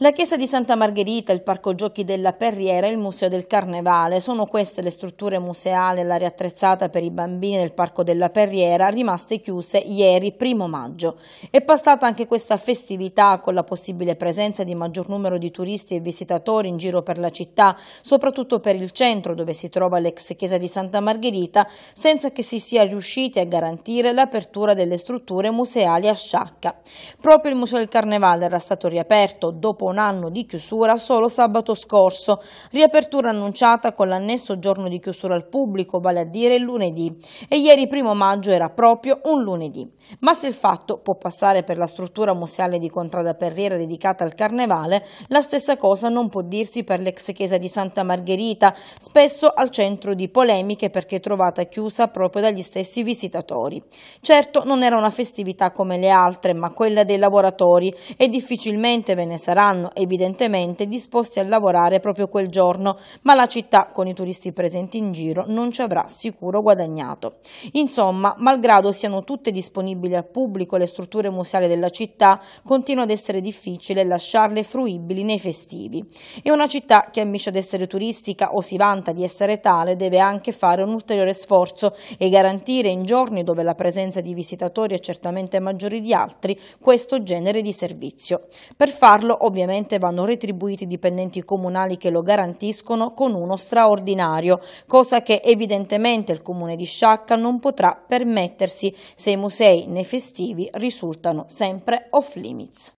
La chiesa di Santa Margherita, il parco giochi della Perriera e il museo del Carnevale sono queste le strutture museali e l'area attrezzata per i bambini del parco della Perriera rimaste chiuse ieri primo maggio. È passata anche questa festività con la possibile presenza di maggior numero di turisti e visitatori in giro per la città, soprattutto per il centro dove si trova l'ex chiesa di Santa Margherita, senza che si sia riusciti a garantire l'apertura delle strutture museali a Sciacca. Proprio il museo del Carnevale era stato riaperto dopo un anno di chiusura solo sabato scorso, riapertura annunciata con l'annesso giorno di chiusura al pubblico, vale a dire il lunedì, e ieri primo maggio era proprio un lunedì. Ma se il fatto può passare per la struttura museale di Contrada Perriera dedicata al Carnevale, la stessa cosa non può dirsi per l'ex chiesa di Santa Margherita, spesso al centro di polemiche perché trovata chiusa proprio dagli stessi visitatori. Certo non era una festività come le altre, ma quella dei lavoratori e difficilmente ve ne saranno saranno evidentemente disposti a lavorare proprio quel giorno, ma la città con i turisti presenti in giro non ci avrà sicuro guadagnato. Insomma, malgrado siano tutte disponibili al pubblico le strutture museali della città, continua ad essere difficile lasciarle fruibili nei festivi. E una città che ambisce ad essere turistica o si vanta di essere tale deve anche fare un ulteriore sforzo e garantire in giorni dove la presenza di visitatori è certamente maggiore di altri questo genere di servizio. Per farlo ovviamente ovviamente vanno retribuiti i dipendenti comunali che lo garantiscono con uno straordinario, cosa che evidentemente il comune di Sciacca non potrà permettersi se i musei nei festivi risultano sempre off limits.